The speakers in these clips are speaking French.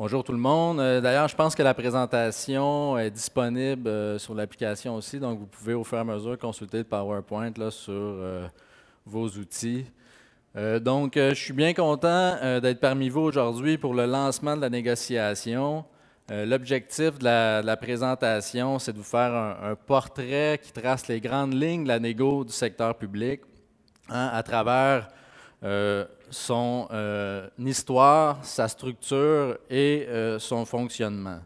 Bonjour tout le monde. Euh, d'ailleurs, je pense que la présentation est disponible euh, sur l'application aussi, donc vous pouvez au fur et à mesure consulter le PowerPoint là, sur euh, vos outils. donc, je suis bien content d'être parmi vous aujourd'hui pour le lancement de la négociation. L'objectif de, la présentation, c'est de vous faire un, portrait qui trace les grandes lignes de la négo du secteur public hein, à travers son euh, histoire, sa structure et euh, son fonctionnement.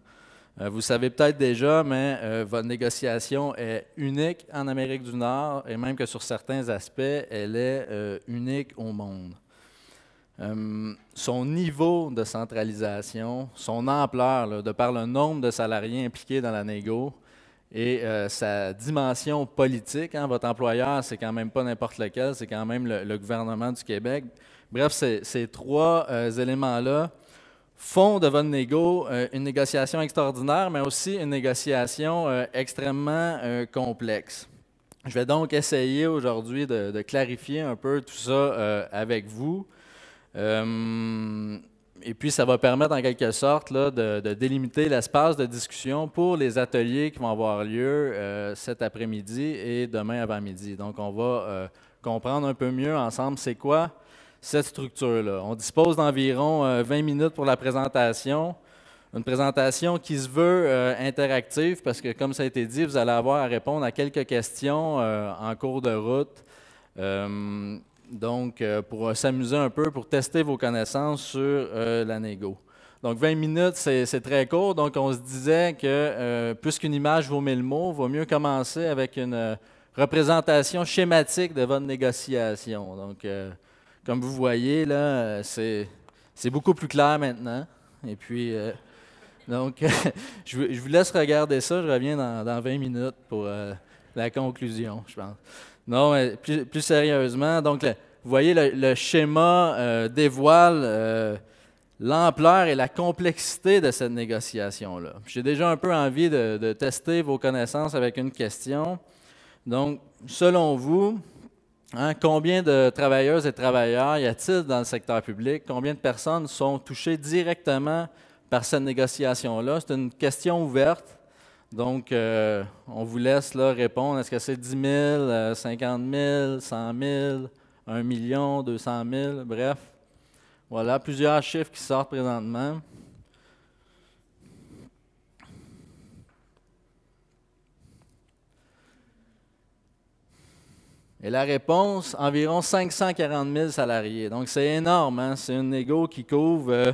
Euh, vous savez peut-être déjà, mais votre négociation est unique en Amérique du Nord et même que sur certains aspects, elle est unique au monde. son niveau de centralisation, son ampleur, de par le nombre de salariés impliqués dans la négo, et sa dimension politique, hein, votre employeur, c'est quand même pas n'importe lequel, c'est quand même le, gouvernement du Québec. Bref, ces, trois euh, éléments-là font de votre négo euh, une négociation extraordinaire, mais aussi une négociation euh, extrêmement complexe. Je vais donc essayer aujourd'hui de, clarifier un peu tout ça avec vous. et puis, ça va permettre en quelque sorte de, délimiter l'espace de discussion pour les ateliers qui vont avoir lieu cet après-midi et demain avant-midi. Donc, on va comprendre un peu mieux ensemble c'est quoi cette structure-là. On dispose d'environ 20 euh, minutes pour la présentation. Une présentation qui se veut euh, interactive parce que, comme ça a été dit, vous allez avoir à répondre à quelques questions euh, en cours de route. donc, pour s'amuser un peu, pour tester vos connaissances sur la négo. Donc, 20 minutes, c'est très court. Donc, on se disait que puisqu'une image vaut mille mots, il vaut mieux commencer avec une représentation schématique de votre négociation. Donc, comme vous voyez, là, euh, c'est, beaucoup plus clair maintenant. Et puis, euh, donc, je, vous laisse regarder ça. Je reviens dans, 20 minutes pour euh, la conclusion, je pense. Non, plus, sérieusement, donc, vous voyez, le, schéma dévoile l'ampleur et la complexité de cette négociation-là. J'ai déjà un peu envie de, de tester vos connaissances avec une question. Donc, selon vous, Hein, combien de travailleuses et travailleurs y a-t-il dans le secteur public? Combien de personnes sont touchées directement par cette négociation-là? C'est une question ouverte. Donc, euh, on vous laisse là, répondre. Est-ce que c'est 10 000, 50 000, 100 000, 1 million, 200 000? Bref, voilà, plusieurs chiffres qui sortent présentement. Et la réponse, environ 540 000 salariés. Donc c'est énorme, hein. c'est un négo qui couvre euh,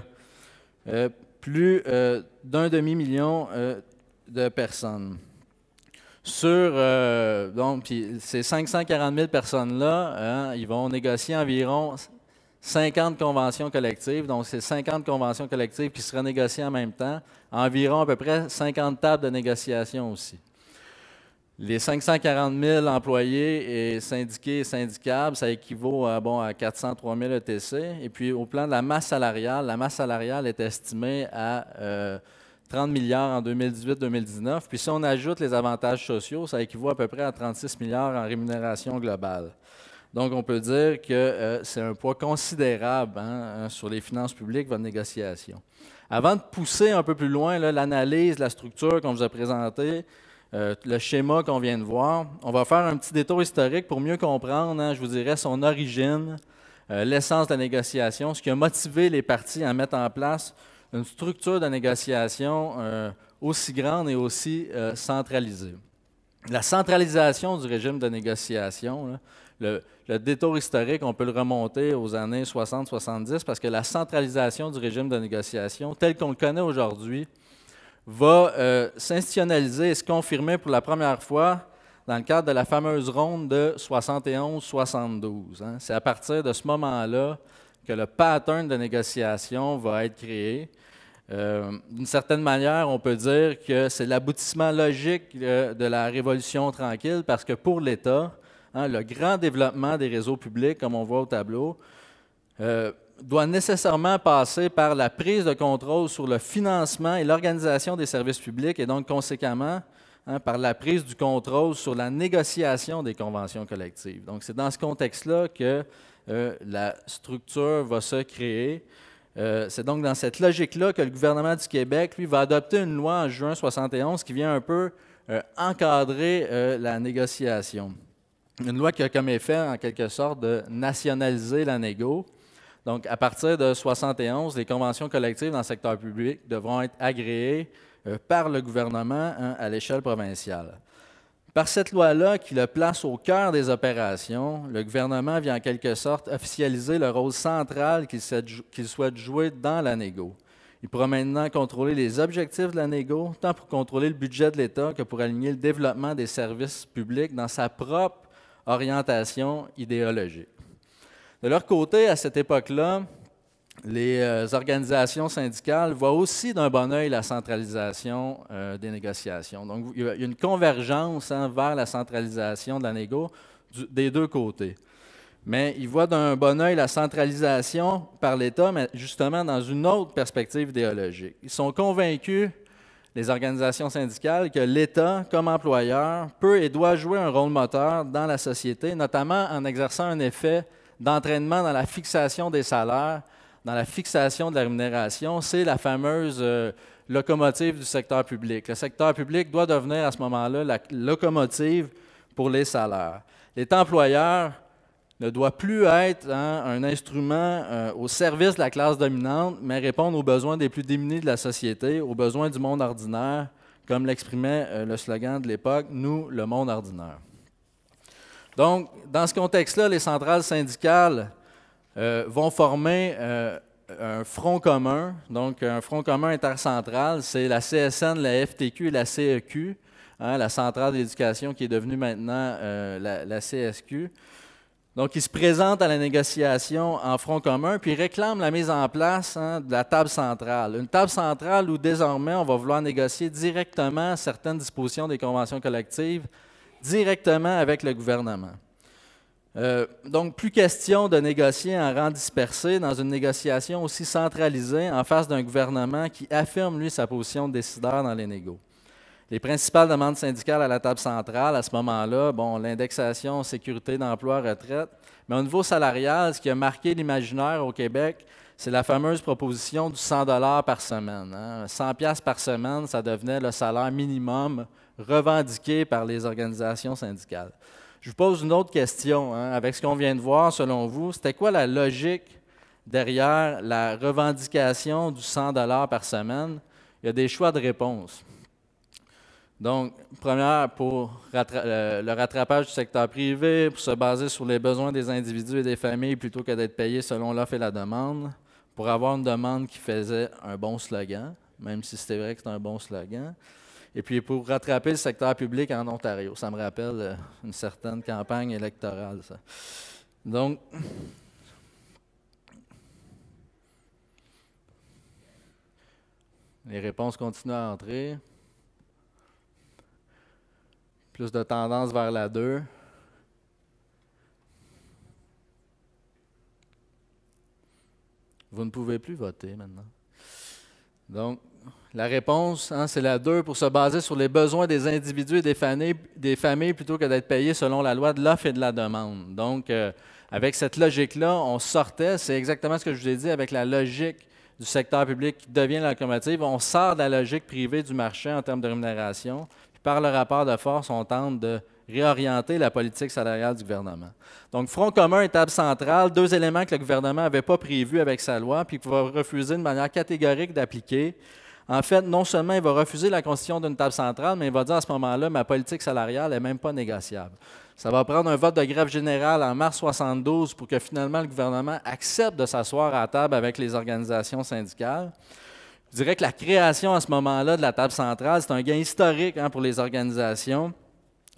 euh, plus euh, d'un demi-million de personnes. Sur, donc, ces 540 000 personnes-là, hein, ils vont négocier environ 50 conventions collectives. Donc, c'est 50 conventions collectives qui seront négociées en même temps. Environ à peu près 50 tables de négociation aussi. Les 540 000 employés et syndiqués et syndicables, ça équivaut à, bon, à 403 000 ETC. Et puis, au plan de la masse salariale, la masse salariale est estimée à 30 euh, milliards en 2018-2019. Puis, si on ajoute les avantages sociaux, ça équivaut à peu près à 36 milliards en rémunération globale. Donc, on peut dire que euh, c'est un poids considérable hein, hein, sur les finances publiques, votre négociation. Avant de pousser un peu plus loin l'analyse, la structure qu'on vous a présentée, euh, le schéma qu'on vient de voir. On va faire un petit détour historique pour mieux comprendre, hein, je vous dirais, son origine, euh, l'essence de la négociation, ce qui a motivé les partis à mettre en place une structure de négociation euh, aussi grande et aussi centralisée. La centralisation du régime de négociation, le, détour historique, on peut le remonter aux années 60-70 parce que la centralisation du régime de négociation, tel qu'on le connaît aujourd'hui, va euh, s'institutionnaliser et se confirmer pour la première fois dans le cadre de la fameuse ronde de 71-72. Hein. C'est à partir de ce moment-là que le pattern de négociation va être créé. Euh, d'une certaine manière, on peut dire que c'est l'aboutissement logique euh, de la révolution tranquille parce que pour l'État, hein, le grand développement des réseaux publics, comme on voit au tableau, doit nécessairement passer par la prise de contrôle sur le financement et l'organisation des services publics et donc conséquemment hein, par la prise du contrôle sur la négociation des conventions collectives. Donc c'est dans ce contexte-là que euh, la structure va se créer. Euh, c'est donc dans cette logique-là que le gouvernement du Québec, lui, va adopter une loi en juin 71 qui vient un peu euh, encadrer la négociation. Une loi qui a comme effet, en quelque sorte, de nationaliser la négociation. Donc, à partir de 71, les conventions collectives dans le secteur public devront être agréées euh, par le gouvernement hein, à l'échelle provinciale. Par cette loi-là, qui le place au cœur des opérations, le gouvernement vient en quelque sorte officialiser le rôle central qu'il souhaite jouer dans la négo. Il pourra maintenant contrôler les objectifs de la négo, tant pour contrôler le budget de l'État que pour aligner le développement des services publics dans sa propre orientation idéologique. De leur côté, à cette époque-là, les euh, organisations syndicales voient aussi d'un bon œil la centralisation euh, des négociations. Donc, il y a une convergence hein, vers la centralisation de la négo des deux côtés. Mais ils voient d'un bon œil la centralisation par l'État, mais justement dans une autre perspective idéologique. Ils sont convaincus, les organisations syndicales, que l'État, comme employeur, peut et doit jouer un rôle moteur dans la société, notamment en exerçant un effet d'entraînement dans la fixation des salaires, dans la fixation de la rémunération, c'est la fameuse euh, locomotive du secteur public. Le secteur public doit devenir à ce moment-là la locomotive pour les salaires. Les employeurs ne doit plus être hein, un instrument euh, au service de la classe dominante, mais répondre aux besoins des plus démunis de la société, aux besoins du monde ordinaire, comme l'exprimait euh, le slogan de l'époque, Nous, le monde ordinaire. Donc, dans ce contexte-là, les centrales syndicales euh, vont former euh, un front commun. Donc, un front commun intercentral, c'est la CSN, la FTQ et la CEQ, hein, la centrale d'éducation qui est devenue maintenant euh, la, CSQ. Donc, ils se présentent à la négociation en front commun, puis réclament la mise en place hein, de la table centrale. Une table centrale où désormais on va vouloir négocier directement certaines dispositions des conventions collectives directement avec le gouvernement. Euh, donc, plus question de négocier en rang dispersé dans une négociation aussi centralisée en face d'un gouvernement qui affirme, lui, sa position de décideur dans les négociations. Les principales demandes syndicales à la table centrale, à ce moment-là, bon, l'indexation, sécurité d'emploi, retraite. Mais au niveau salarial, ce qui a marqué l'imaginaire au Québec, c'est la fameuse proposition du 100 par semaine. 100 hein. 100 par semaine, ça devenait le salaire minimum revendiquée par les organisations syndicales. Je vous pose une autre question. Hein, avec ce qu'on vient de voir, selon vous, c'était quoi la logique derrière la revendication du 100 par semaine? Il y a des choix de réponse. Donc, première, pour euh, le, rattrapage du secteur privé, pour se baser sur les besoins des individus et des familles plutôt que d'être payé selon l'offre et la demande, pour avoir une demande qui faisait un bon slogan, même si c'était vrai que c'est un bon slogan. Et puis pour rattraper le secteur public en Ontario. Ça me rappelle euh, une certaine campagne électorale. Ça. Donc, les réponses continuent à entrer. Plus de tendance vers la 2. Vous ne pouvez plus voter maintenant. Donc, la réponse, hein, c'est la 2, pour se baser sur les besoins des individus et des familles, plutôt que d'être payés selon la loi de l'offre et de la demande. Donc, euh, avec cette logique-là, on sortait, c'est exactement ce que je vous ai dit, avec la logique du secteur public qui devient la locomotive, on sort de la logique privée du marché en termes de rémunération. Puis par le rapport de force, on tente de réorienter la politique salariale du gouvernement. Donc, Front commun, étape centrale, deux éléments que le gouvernement n'avait pas prévus avec sa loi, puis qu'il va refuser de manière catégorique d'appliquer. En fait, non seulement il va refuser la constitution d'une table centrale, mais il va dire à ce moment-là, ma politique salariale n'est même pas négociable. Ça va prendre un vote de grève générale en mars 72 pour que finalement le gouvernement accepte de s'asseoir à table avec les organisations syndicales. Je dirais que la création à ce moment-là de la table centrale, c'est un gain historique hein, pour les organisations.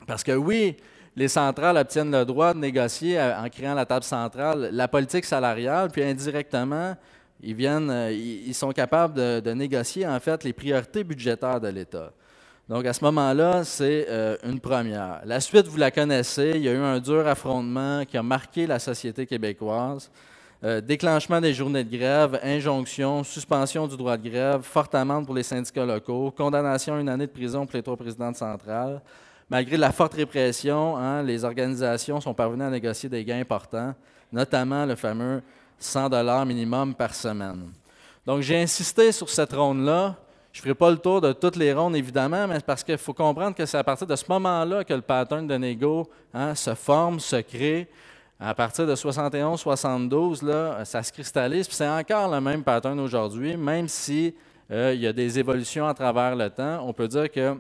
Parce que oui, les centrales obtiennent le droit de négocier euh, en créant la table centrale, la politique salariale, puis indirectement, ils, viennent, euh, ils sont capables de, négocier en fait les priorités budgétaires de l'État. Donc, à ce moment-là, c'est euh, une première. La suite, vous la connaissez. Il y a eu un dur affrontement qui a marqué la société québécoise. Euh, déclenchement des journées de grève, injonction, suspension du droit de grève, forte amende pour les syndicats locaux, condamnation à une année de prison pour les trois présidents de Malgré la forte répression, hein, les organisations sont parvenues à négocier des gains importants, notamment le fameux 100 dollars minimum par semaine. Donc, j'ai insisté sur cette ronde-là. Je ne ferai pas le tour de toutes les rondes, évidemment, mais parce qu'il faut comprendre que c'est à partir de ce moment-là que le pattern de négo hein, se forme, se crée. À partir de 71-72, ça se cristallise. C'est encore le même pattern aujourd'hui, même si euh, il y a des évolutions à travers le temps. On peut dire que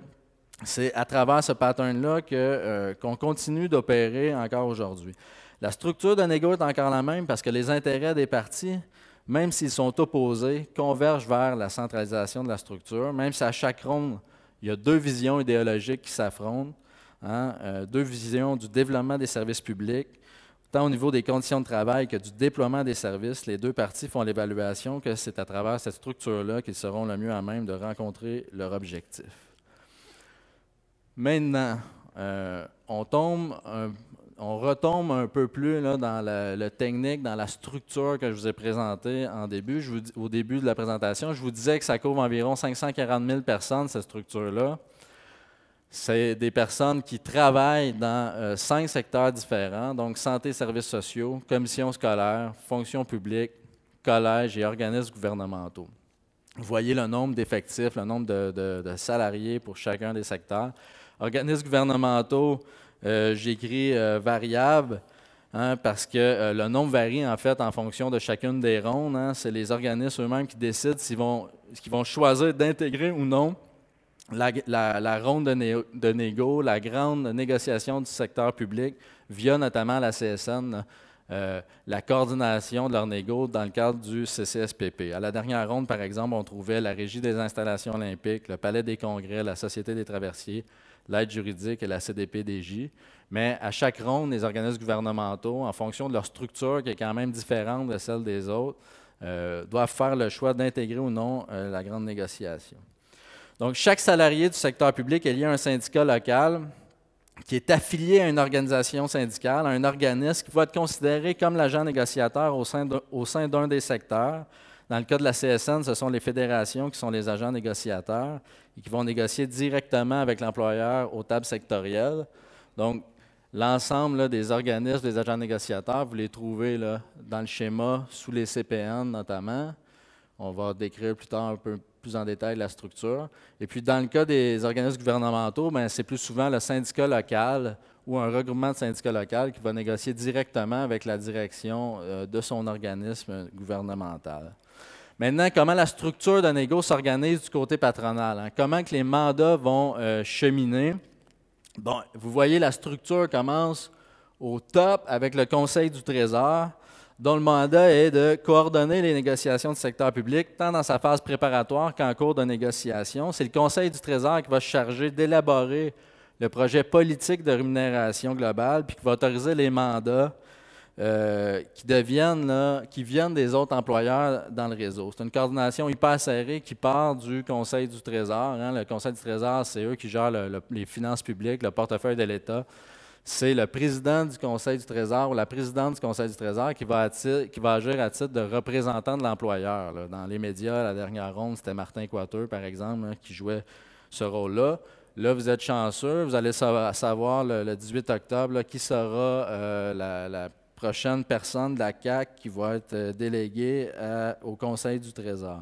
c'est à travers ce pattern-là euh, qu'on continue d'opérer encore aujourd'hui. La structure de égo est encore la même parce que les intérêts des partis, même s'ils sont opposés, convergent vers la centralisation de la structure, même si à chaque ronde, il y a deux visions idéologiques qui s'affrontent, hein, euh, deux visions du développement des services publics, tant au niveau des conditions de travail que du déploiement des services, les deux parties font l'évaluation que c'est à travers cette structure-là qu'ils seront le mieux à même de rencontrer leur objectif. Maintenant, euh, on tombe un, euh, on retombe un peu plus dans la technique, dans la structure que je vous ai présentée en début. au début de la présentation, je vous disais que ça couvre environ 540 000 personnes, cette structure-là. C'est des personnes qui travaillent dans euh, cinq secteurs différents, donc santé, services sociaux, commissions scolaires, fonction publique, collèges et organismes gouvernementaux. Vous voyez le nombre d'effectifs, le nombre de, de, salariés pour chacun des secteurs. Organismes gouvernementaux, euh, j'écris euh, variable hein, parce que euh, le nombre varie en fait en fonction de chacune des rondes. Hein. C'est les organismes eux-mêmes qui décident s'ils vont, choisir d'intégrer ou non la, ronde de, négo, la grande négociation du secteur public via notamment la CSN. la coordination de leur négo dans le cadre du CCSPP. À la dernière ronde, par exemple, on trouvait la Régie des installations olympiques, le Palais des congrès, la Société des traversiers, l'aide juridique et la CDPDJ. Mais à chaque ronde, les organismes gouvernementaux, en fonction de leur structure qui est quand même différente de celle des autres, euh, doivent faire le choix d'intégrer ou non euh, la grande négociation. Donc, chaque salarié du secteur public est lié à un syndicat local qui est affilié à une organisation syndicale, à un organisme qui va être considéré comme l'agent négociateur au sein d'un des secteurs. Dans le cas de la CSN, ce sont les fédérations qui sont les agents négociateurs et qui vont négocier directement avec l'employeur aux tables sectorielles. Donc, l'ensemble des organismes, des agents négociateurs, vous les trouvez dans le schéma, sous les CPN notamment. On va décrire plus tard un peu plus en détail la structure. Et puis, dans le cas des organismes gouvernementaux, ben, c'est plus souvent le syndicat local ou un regroupement de syndicats qui va négocier directement avec la direction euh, de son organisme gouvernemental. Maintenant, comment la structure de négo s'organise du côté patronal? Hein? Comment que les mandats vont euh, cheminer? Bon, vous voyez, la structure commence au top avec le Conseil du Trésor, dont le mandat est de coordonner les négociations du secteur public, tant dans sa phase préparatoire qu'en cours de négociation. C'est le Conseil du Trésor qui va se charger d'élaborer le projet politique de rémunération globale, puis qui va autoriser les mandats euh, qui deviennent là, qui viennent des autres employeurs dans le réseau. C'est une coordination hyper serrée qui part du Conseil du Trésor. Hein. Le Conseil du Trésor, c'est eux qui gèrent les finances publiques, le portefeuille de l'État. C'est le président du Conseil du Trésor ou la présidente du Conseil du Trésor qui va, agir à titre de représentant de l'employeur. Dans les médias, la dernière ronde, c'était Martin Coiteux, par exemple, hein, qui jouait ce rôle-là. Là, vous êtes chanceux, vous allez savoir le, 18 octobre qui sera euh, la, prochaine personne de la CAC qui va être euh, déléguée euh, au Conseil du Trésor.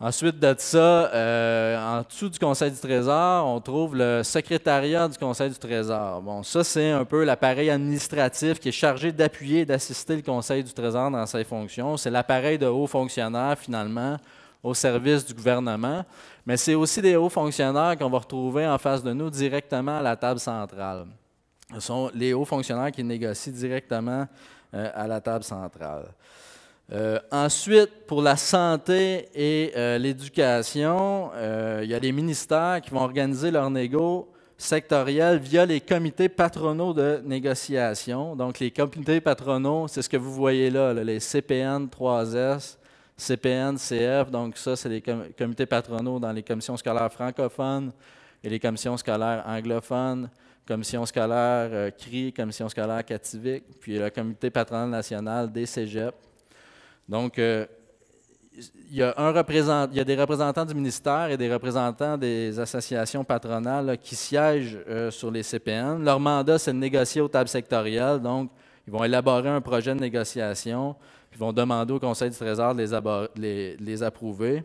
Ensuite de ça, en dessous du Conseil du Trésor, on trouve le secrétariat du Conseil du Trésor. Bon, ça, c'est un peu l'appareil administratif qui est chargé d'appuyer et d'assister le Conseil du Trésor dans ses fonctions. C'est l'appareil de haut fonctionnaire, finalement, au service du gouvernement, mais c'est aussi des hauts fonctionnaires qu'on va retrouver en face de nous directement à la table centrale. Ce sont les hauts fonctionnaires qui négocient directement euh, à la table centrale. Euh, ensuite, pour la santé et euh, l'éducation, il y a les ministères qui vont organiser leurs négociations sectoriel via les comités patronaux de négociation. Donc, les comités patronaux, c'est ce que vous voyez là, là les CPN 3S, CPN, CF, donc ça, c'est les comités patronaux dans les commissions scolaires francophones et les commissions scolaires anglophones, commissions scolaires euh, CRI, commission scolaire Cativic, puis le comité patronal national des cégeps. Donc, euh, il y, a un des représentants du ministère et des représentants des associations patronales qui siègent euh, sur les CPN. Leur mandat, c'est de négocier aux tables sectorielles. Donc, ils vont élaborer un projet de négociation. Ils vont demander au Conseil du Trésor de les, approuver.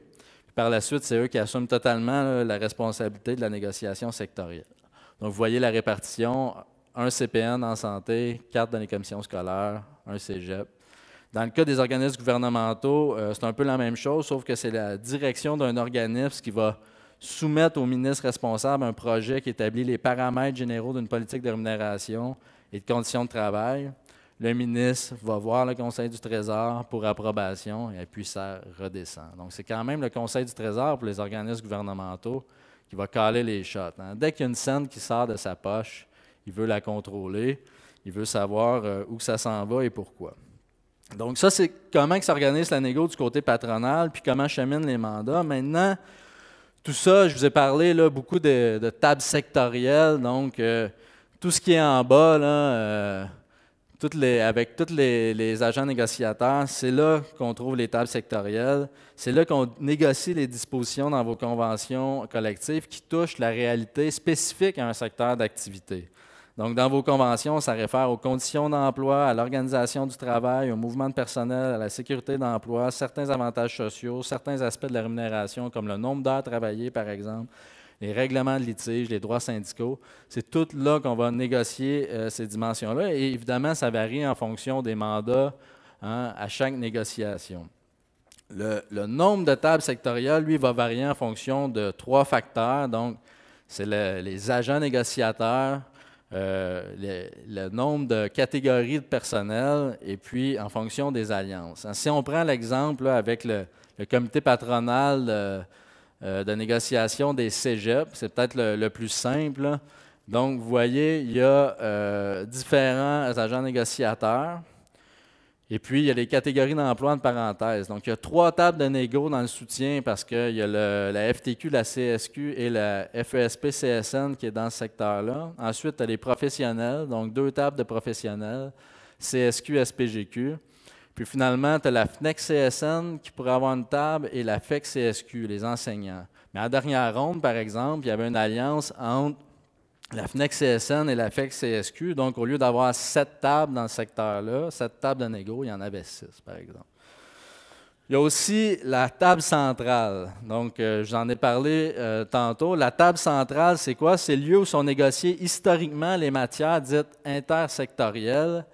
par la suite, c'est eux qui assument totalement la responsabilité de la négociation sectorielle. Donc, vous voyez la répartition un CPN en santé, quatre dans les commissions scolaires, un cégep. Dans le cas des organismes gouvernementaux, euh, c'est un peu la même chose, sauf que c'est la direction d'un organisme qui va soumettre au ministre responsable un projet qui établit les paramètres généraux d'une politique de rémunération et de conditions de travail le ministre va voir le Conseil du Trésor pour approbation et puis ça redescend. Donc, c'est quand même le Conseil du Trésor pour les organismes gouvernementaux qui va caler les shots. Hein. Dès qu'il y a une scène qui sort de sa poche, il veut la contrôler, il veut savoir euh, où ça s'en va et pourquoi. Donc, ça, c'est comment s'organise la négo du côté patronal, puis comment cheminent les mandats. Maintenant, tout ça, je vous ai parlé là, beaucoup de, tables sectorielles, donc euh, tout ce qui est en bas, là, euh, avec tous les, les, agents négociateurs, c'est là qu'on trouve les tables sectorielles, c'est là qu'on négocie les dispositions dans vos conventions collectives qui touchent la réalité spécifique à un secteur d'activité. Donc, dans vos conventions, ça réfère aux conditions d'emploi, à l'organisation du travail, au mouvement de personnel, à la sécurité d'emploi, certains avantages sociaux, certains aspects de la rémunération, comme le nombre d'heures travaillées, par exemple, les règlements de litige, les droits syndicaux. C'est tout là qu'on va négocier euh, ces dimensions-là. Et évidemment, ça varie en fonction des mandats hein, à chaque négociation. Le, nombre de tables sectorielles, lui, va varier en fonction de trois facteurs. Donc, c'est les agents négociateurs, euh, le, nombre de catégories de personnel et puis en fonction des alliances. Si on prend l'exemple avec le, comité patronal de euh, de négociation des cégeps. C'est peut-être le, plus simple. Donc, vous voyez, il y a euh, différents agents négociateurs. Et puis, il y a les catégories d'emploi en parenthèse. Donc, il y a trois tables de négo dans le soutien parce qu'il y a la FTQ, la CSQ et la FESP-CSN qui est dans ce secteur-là. Ensuite, tu as les professionnels, donc deux tables de professionnels, CSQ, SPGQ. Puis finalement, tu as la FNEC CSN qui pourrait avoir une table et la FEC CSQ, les enseignants. Mais à la dernière ronde, par exemple, il y avait une alliance entre la FNEC CSN et la FEC CSQ. Donc, au lieu d'avoir sept tables dans ce secteur-là, sept tables de négo, il y en avait six, par exemple. Il y a aussi la table centrale. Donc, euh, j'en ai parlé euh, tantôt. La table centrale, c'est quoi? C'est le lieu où sont négociées historiquement les matières dites intersectorielles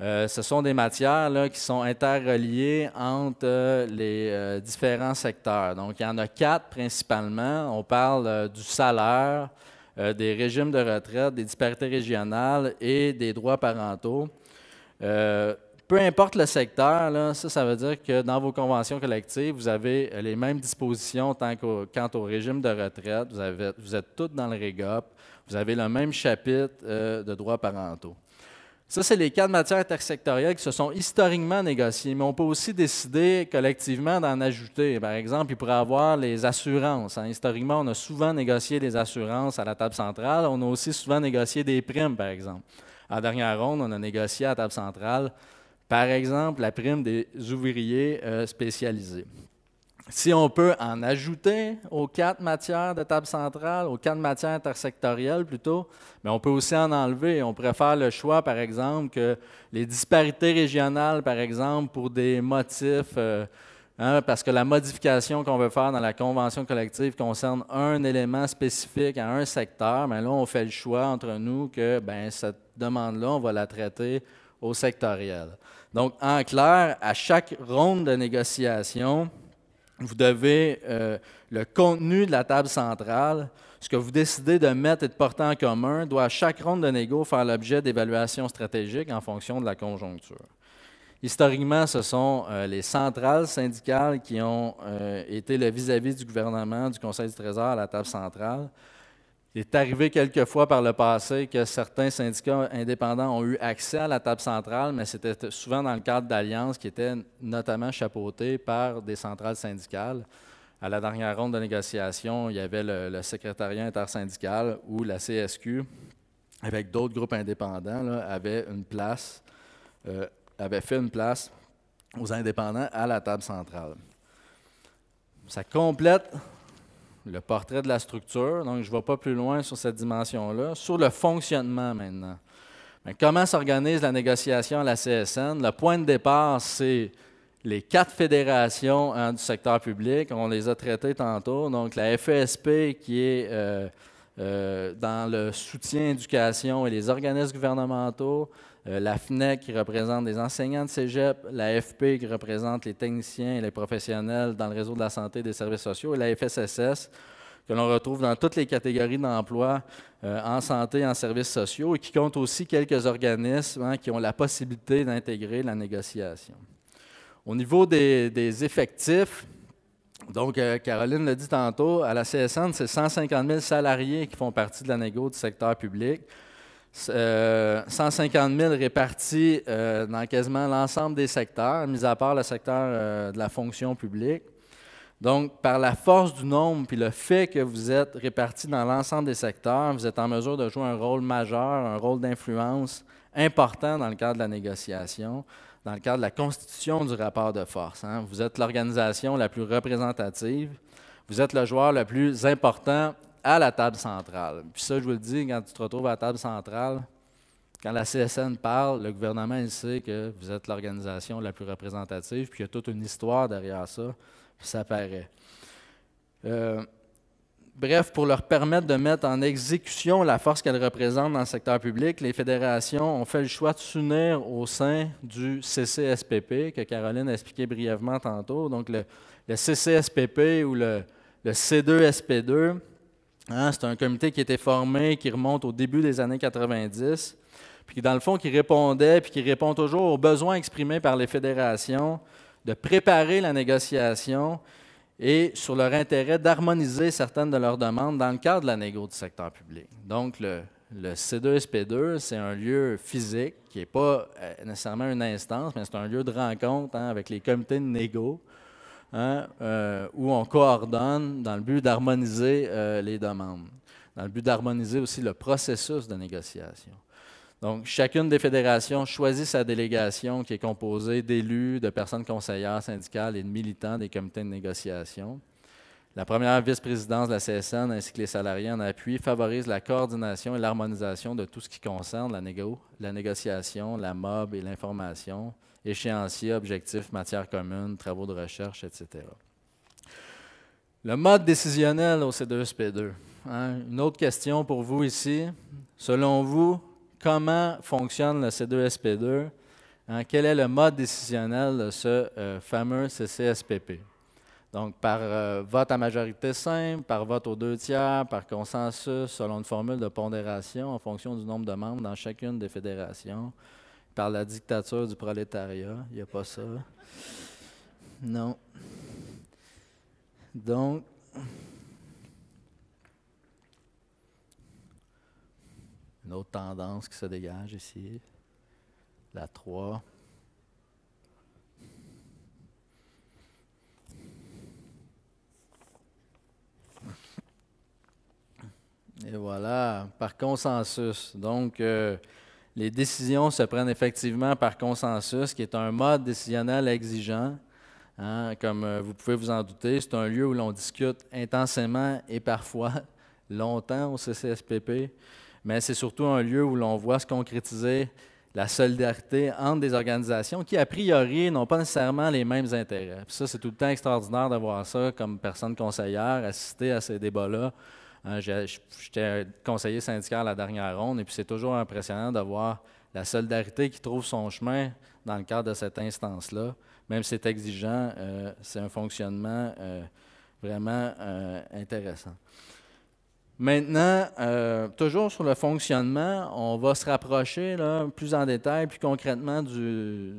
euh, ce sont des matières qui sont interreliées entre euh, les euh, différents secteurs. Donc, il y en a quatre principalement. On parle du salaire, des régimes de retraite, des disparités régionales et des droits parentaux. peu importe le secteur, ça, veut dire que dans vos conventions collectives, vous avez les mêmes dispositions tant quant au régime de retraite. Vous, êtes toutes dans le REGOP. Vous avez le même chapitre de droits parentaux. Ça, c'est les cas de matière intersectorielles qui se sont historiquement négociés, mais on peut aussi décider collectivement d'en ajouter. Par exemple, il pourrait avoir les assurances. Hein. Historiquement, on a souvent négocié des assurances à la table centrale. On a aussi souvent négocié des primes, par exemple. À dernière ronde, on a négocié à la table centrale, par exemple, la prime des ouvriers euh, spécialisés si on peut en ajouter aux quatre matières de table centrale, aux quatre matières intersectorielles plutôt, mais on peut aussi en enlever. On préfère le choix, par exemple, que les disparités régionales, par exemple, pour des motifs, euh, hein, parce que la modification qu'on veut faire dans la convention collective concerne un élément spécifique à un secteur, mais là, on fait le choix entre nous que ben, cette demande-là, on va la traiter au sectoriel. Donc, en clair, à chaque ronde de négociation, vous devez euh, le contenu de la table centrale, ce que vous décidez de mettre et de porter en commun, doit à chaque ronde de négo faire l'objet d'évaluations stratégiques en fonction de la conjoncture. Historiquement, ce sont euh, les centrales syndicales qui ont euh, été le vis-à-vis -vis du gouvernement, du Conseil du Trésor à la table centrale. Il est arrivé quelquefois par le passé que certains syndicats indépendants ont eu accès à la table centrale, mais c'était souvent dans le cadre d'alliances qui étaient notamment chapeautées par des centrales syndicales. À la dernière ronde de négociation, il y avait le, secrétariat intersyndical où la CSQ, avec d'autres groupes indépendants, avait une place, euh, avait fait une place aux indépendants à la table centrale. Ça complète le portrait de la structure. Donc, je ne vais pas plus loin sur cette dimension-là. Sur le fonctionnement maintenant. comment s'organise la négociation à la CSN? Le point de départ, c'est les quatre fédérations hein, du secteur public. On les a traitées tantôt. Donc, la FESP, qui est euh, euh, dans le soutien éducation et les organismes gouvernementaux, euh, la FNEC qui représente les enseignants de cégep, la FP qui représente les techniciens et les professionnels dans le réseau de la santé et des services sociaux et la FSSS que l'on retrouve dans toutes les catégories d'emploi euh, en santé, en services sociaux et qui compte aussi quelques organismes hein, qui ont la possibilité d'intégrer la négociation. Au niveau des, des effectifs, donc, euh, Caroline l'a dit tantôt, à la CSN, c'est 150 000 salariés qui font partie de la négo du secteur public. 150 000 euh, répartis euh, dans quasiment l'ensemble des secteurs, mis à part le secteur de la fonction publique. Donc, par la force du nombre puis le fait que vous êtes répartis dans l'ensemble des secteurs, vous êtes en mesure de jouer un rôle majeur, un rôle d'influence important dans le cadre de la négociation dans le cadre de la constitution du rapport de force. Hein. Vous êtes l'organisation la plus représentative, vous êtes le joueur le plus important à la table centrale. Puis ça, je vous le dis, quand tu te retrouves à la table centrale, quand la CSN parle, le gouvernement il sait que vous êtes l'organisation la plus représentative, puis il y a toute une histoire derrière ça, puis ça paraît. Euh, Bref, pour leur permettre de mettre en exécution la force qu'elles représentent dans le secteur public, les fédérations ont fait le choix de s'unir au sein du CCSPP, que Caroline a expliqué brièvement tantôt. Donc, le, CCSPP ou le, C2SP2, hein, c'est un comité qui a été formé, qui remonte au début des années 90, puis dans le fond, qui répondait, puis qui répond toujours aux besoins exprimés par les fédérations de préparer la négociation et sur leur intérêt d'harmoniser certaines de leurs demandes dans le cadre de la négo du secteur public. Donc, le, C2SP2, c'est un lieu physique qui n'est pas euh, nécessairement une instance, mais c'est un lieu de rencontre hein, avec les comités de négo hein, euh, où on coordonne dans le but d'harmoniser euh, les demandes, dans le but d'harmoniser aussi le processus de négociation. Donc, chacune des fédérations choisit sa délégation qui est composée d'élus, de personnes conseillères syndicales et de militants des comités de négociation. La première vice-présidence de la CSN ainsi que les salariés en appui favorise la coordination et l'harmonisation de tout ce qui concerne la, négociation, la MOB et l'information, échéanciers, objectifs, matières communes, travaux de recherche, etc. Le mode décisionnel au C2SP2. Hein? Une autre question pour vous ici. Selon vous, comment fonctionne le C2SP2, hein, quel est le mode décisionnel de ce euh, fameux CCSPP. Donc, par euh, vote à majorité simple, par vote aux deux tiers, par consensus, selon une formule de pondération en fonction du nombre de membres dans chacune des fédérations, par la dictature du prolétariat. Il n'y a pas ça. Non. Donc, tendance qui se dégage ici. La 3. Et voilà, par consensus. Donc, euh, les décisions se prennent effectivement par consensus, qui est un mode décisionnel exigeant. Hein, comme euh, vous pouvez vous en douter, c'est un lieu où l'on discute intensément et parfois longtemps au CCSPP mais c'est surtout un lieu où l'on voit se concrétiser la solidarité entre des organisations qui, a priori, n'ont pas nécessairement les mêmes intérêts. ça, c'est tout le temps extraordinaire d'avoir ça comme personne conseillère, assister à ces débats-là. Hein, j'étais conseiller syndical à la dernière ronde, et puis c'est toujours impressionnant d'avoir la solidarité qui trouve son chemin dans le cadre de cette instance-là. Même si c'est exigeant, euh, c'est un fonctionnement euh, vraiment euh, intéressant. Maintenant, euh, toujours sur le fonctionnement, on va se rapprocher plus en détail, plus concrètement du,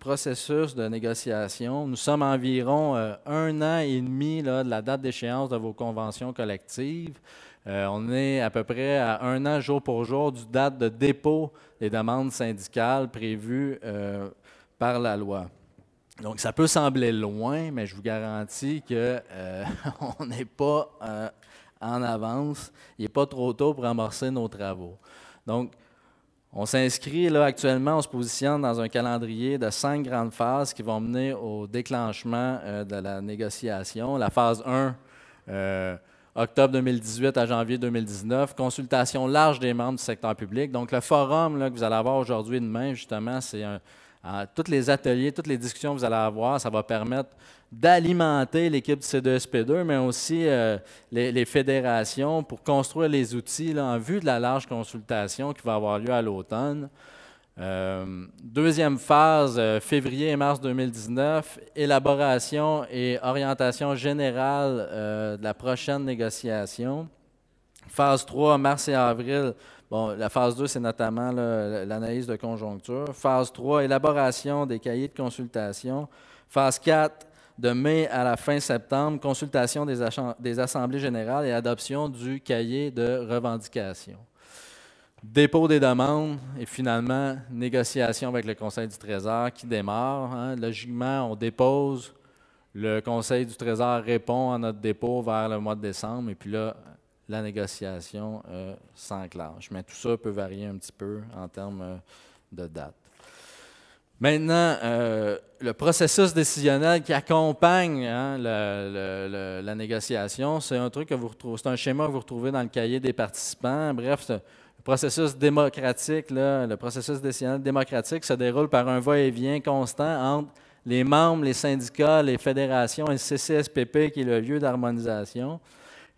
processus de négociation. Nous sommes environ euh, un an et demi de la date d'échéance de vos conventions collectives. Euh, on est à peu près à un an jour pour jour du date de dépôt des demandes syndicales prévues par la loi. Donc, ça peut sembler loin, mais je vous garantis qu'on n'est pas en avance. Il n'est pas trop tôt pour amorcer nos travaux. Donc, on s'inscrit là actuellement, on se positionne dans un calendrier de cinq grandes phases qui vont mener au déclenchement euh, de la négociation. La phase 1, euh, octobre 2018 à janvier 2019, consultation large des membres du secteur public. Donc le forum là, que vous allez avoir aujourd'hui et demain, justement, c'est un, ah, tous les ateliers, toutes les discussions que vous allez avoir, ça va permettre d'alimenter l'équipe du C2SP2, mais aussi euh, les, fédérations pour construire les outils en vue de la large consultation qui va avoir lieu à l'automne. Euh, deuxième phase, euh, février et mars 2019, élaboration et orientation générale de la prochaine négociation. Phase 3, mars et avril Bon, la phase 2, c'est notamment l'analyse de conjoncture. Phase 3, élaboration des cahiers de consultation. Phase 4, de mai à la fin septembre, consultation des, des assemblées générales et adoption du cahier de revendication. Dépôt des demandes et finalement négociation avec le Conseil du Trésor qui démarre. Hein. Logiquement, on dépose, le Conseil du Trésor répond à notre dépôt vers le mois de décembre et puis là, la négociation euh, s'enclenche. Mais tout ça peut varier un petit peu en termes euh, de date. Maintenant, euh, le processus décisionnel qui accompagne hein, la négociation, c'est un truc que vous retrouvez, c'est un schéma que vous retrouvez dans le cahier des participants. Bref, le processus démocratique, le processus décisionnel démocratique se déroule par un va-et-vient constant entre les membres, les syndicats, les fédérations et le CCSPP, qui est le lieu d'harmonisation.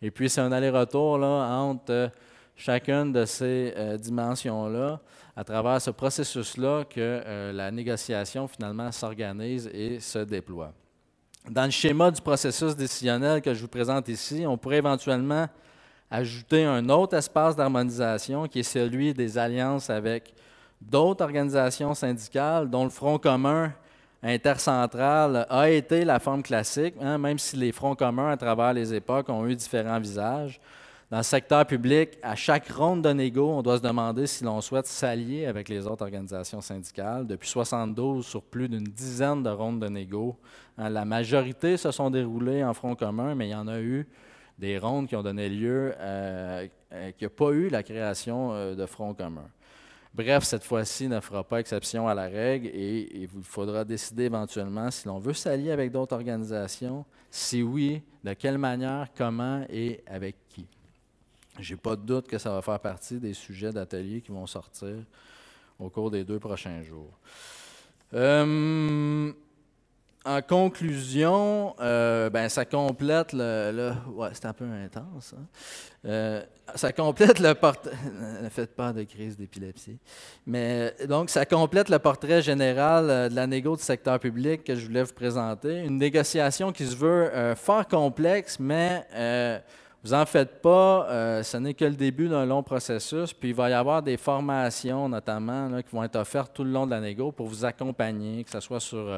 Et puis, c'est un aller-retour entre euh, chacune de ces euh, dimensions-là, à travers ce processus-là, que euh, la négociation finalement s'organise et se déploie. Dans le schéma du processus décisionnel que je vous présente ici, on pourrait éventuellement ajouter un autre espace d'harmonisation qui est celui des alliances avec d'autres organisations syndicales dont le front commun intercentrale a été la forme classique, hein, même si les fronts communs à travers les époques ont eu différents visages. Dans le secteur public, à chaque ronde de négo, on doit se demander si l'on souhaite s'allier avec les autres organisations syndicales. Depuis 72, sur plus d'une dizaine de rondes de négo, hein, la majorité se sont déroulées en front commun, mais il y en a eu des rondes qui ont donné lieu, euh, euh, qui n'ont pas eu la création euh, de front commun. Bref, cette fois-ci ne fera pas exception à la règle et, il faudra décider éventuellement si l'on veut s'allier avec d'autres organisations, si oui, de quelle manière, comment et avec qui. J'ai pas de doute que ça va faire partie des sujets d'atelier qui vont sortir au cours des deux prochains jours. Euh, en conclusion, euh, ben, ça complète le. un peu intense. Hein. Euh, ça complète le portrait. ne faites pas de crise d'épilepsie. Mais donc, ça complète le portrait général euh, de la négo du secteur public que je voulais vous présenter. Une négociation qui se veut fort complexe, mais. Vous en faites pas, ce n'est que le début d'un long processus, puis il va y avoir des formations notamment qui vont être offertes tout le long de la négo pour vous accompagner, que ce soit sur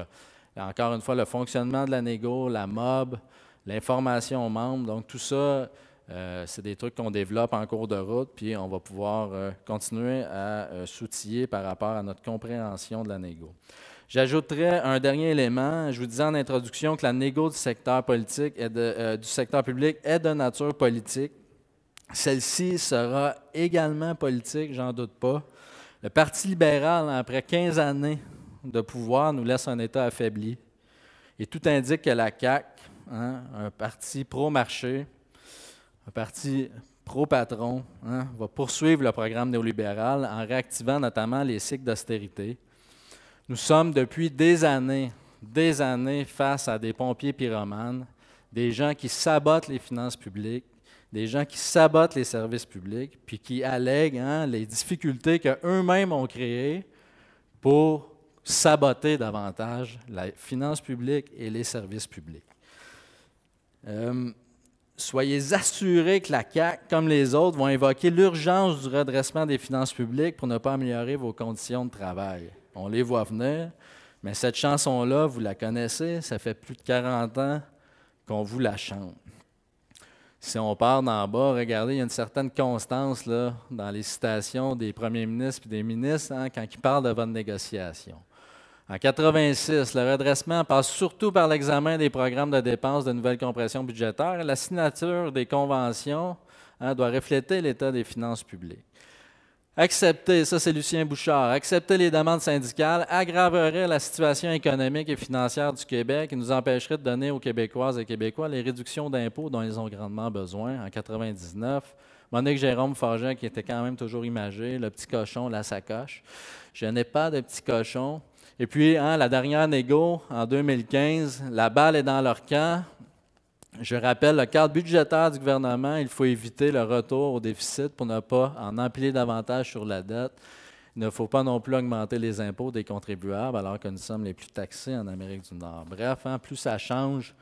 encore une fois, le fonctionnement de la négo, la mob, l'information aux membres. Donc, tout ça, euh, c'est des trucs qu'on développe en cours de route, puis on va pouvoir euh, continuer à euh, s'outiller par rapport à notre compréhension de la négo. J'ajouterai un dernier élément. Je vous disais en introduction que la négo du secteur politique et du secteur public est de nature politique. Celle-ci sera également politique, j'en doute pas. Le Parti libéral, après 15 années de pouvoir nous laisse un État affaibli. Et tout indique que la CAQ, hein, un parti pro-marché, un parti pro-patron, hein, va poursuivre le programme néolibéral en réactivant notamment les cycles d'austérité. Nous sommes depuis des années, des années face à des pompiers pyromanes, des gens qui sabotent les finances publiques, des gens qui sabotent les services publics, puis qui allèguent hein, les difficultés qu'eux-mêmes ont créées pour saboter davantage la finance publique et les services publics. Euh, soyez assurés que la CAC, comme les autres, vont évoquer l'urgence du redressement des finances publiques pour ne pas améliorer vos conditions de travail. On les voit venir, mais cette chanson-là, vous la connaissez, ça fait plus de 40 ans qu'on vous la chante. Si on part d'en bas, regardez, il y a une certaine constance là, dans les citations des premiers ministres et des ministres hein, quand ils parlent de votre négociation. En 1986, le redressement passe surtout par l'examen des programmes de dépenses de nouvelles compressions budgétaires. La signature des conventions hein, doit refléter l'état des finances publiques. Accepter, ça c'est Lucien Bouchard, accepter les demandes syndicales aggraverait la situation économique et financière du Québec et nous empêcherait de donner aux Québécoises et Québécois les réductions d'impôts dont ils ont grandement besoin. En 1999, Monique Jérôme Forget, qui était quand même toujours imagé, le petit cochon, la sacoche. Je n'ai pas de petit cochon, et puis, hein, la dernière négo en 2015, la balle est dans leur camp. Je rappelle, le cadre budgétaire du gouvernement, il faut éviter le retour au déficit pour ne pas en empiler davantage sur la dette. Il ne faut pas non plus augmenter les impôts des contribuables alors que nous sommes les plus taxés en Amérique du Nord. Bref, hein, plus ça change,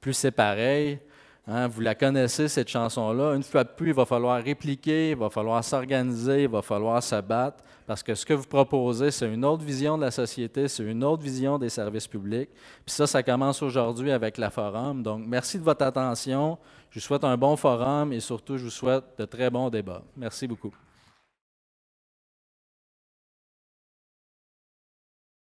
plus c'est pareil. Hein, vous la connaissez, cette chanson-là. Une fois de plus, il va falloir répliquer, il va falloir s'organiser, il va falloir se battre, parce que ce que vous proposez, c'est une autre vision de la société, c'est une autre vision des services publics. Puis ça, ça commence aujourd'hui avec la forum. Donc, merci de votre attention. Je vous souhaite un bon forum et surtout, je vous souhaite de très bons débats. Merci beaucoup.